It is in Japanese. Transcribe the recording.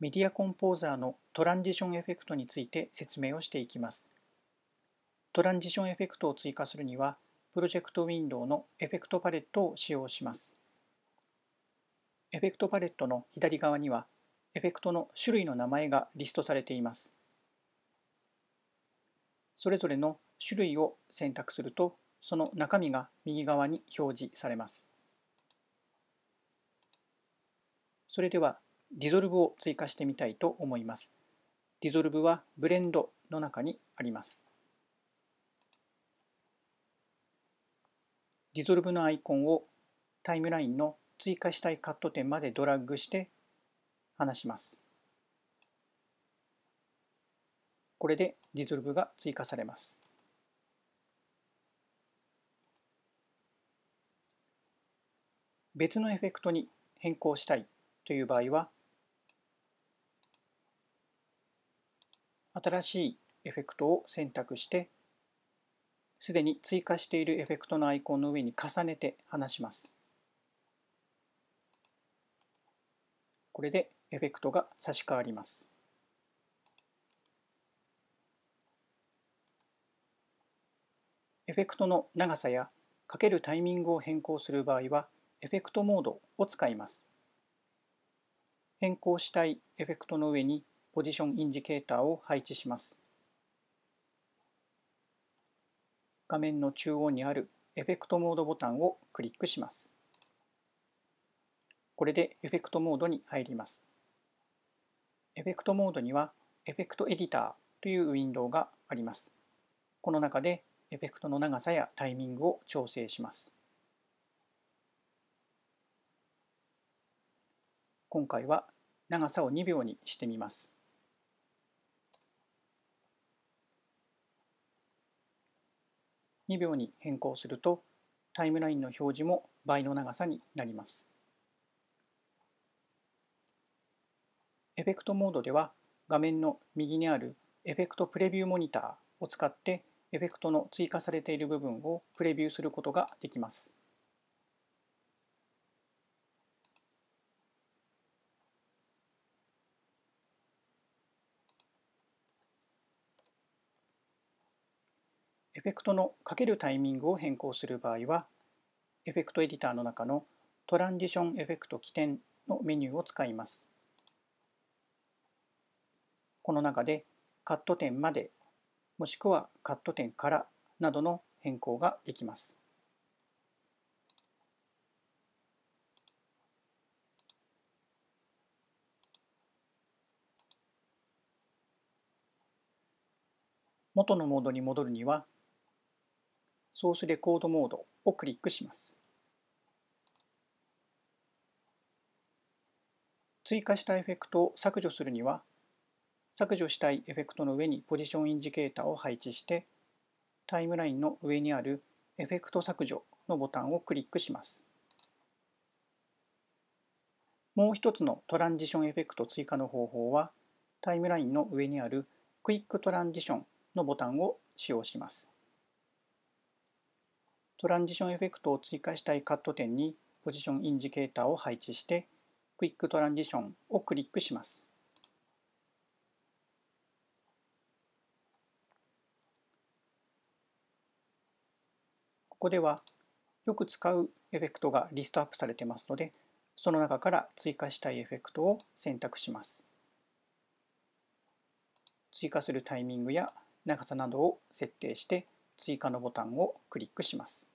メディアコンポーザーのトランジションエフェクトについて説明をしていきます。トランジションエフェクトを追加するには、プロジェクトウィンドウのエフェクトパレットを使用します。エフェクトパレットの左側には、エフェクトの種類の名前がリストされています。それぞれの種類を選択すると、その中身が右側に表示されます。それでは Resolve を追加してみたいと思います。Resolve はブレンドの中にあります。Resolve のアイコンをタイムラインの追加したいカット点までドラッグして離します。これで Resolve が追加されます。別のエフェクトに変更したいという場合は新しいエフェクトを選択してすでに追加しているエフェクトのアイコンの上に重ねて話します。これでエフェクトが差し替わります。エフェクトの長さやかけるタイミングを変更する場合はエフェクトモードを使います。変更したいエフェクトの上にポジションインジケーターを配置します。画面の中央にあるエフェクトモードボタンをクリックします。これでエフェクトモードに入ります。エフェクトモードにはエフェクトエディターというウィンドウがあります。この中でエフェクトの長さやタイミングを調整します。今回は長さを2秒にしてみます。2秒に変更するとタイムラインの表示も倍の長さになります。エフェクトモードでは画面の右にあるエフェクトプレビューモニターを使ってエフェクトの追加されている部分をプレビューすることができます。エフェクトのかけるタイミングを変更する場合は、エフェクトエディターの中のトランジションエフェクト起点のメニューを使います。この中でカット点まで、もしくはカット点からなどの変更ができます。元のモードに戻るにはソースレコードモードをクリックします。追加したエフェクトを削除するには、削除したいエフェクトの上にポジションインジケーターを配置して、タイムラインの上にあるエフェクト削除のボタンをクリックします。もう一つのトランジションエフェクト追加の方法は、タイムラインの上にあるクイックトランジションのボタンを使用します。トランジションエフェクトを追加したいカット点にポジションインジケーターを配置してクイックトランジションをクリックします。ここではよく使うエフェクトがリストアップされてますのでその中から追加したいエフェクトを選択します。追加するタイミングや長さなどを設定して追加のボタンをクリックします。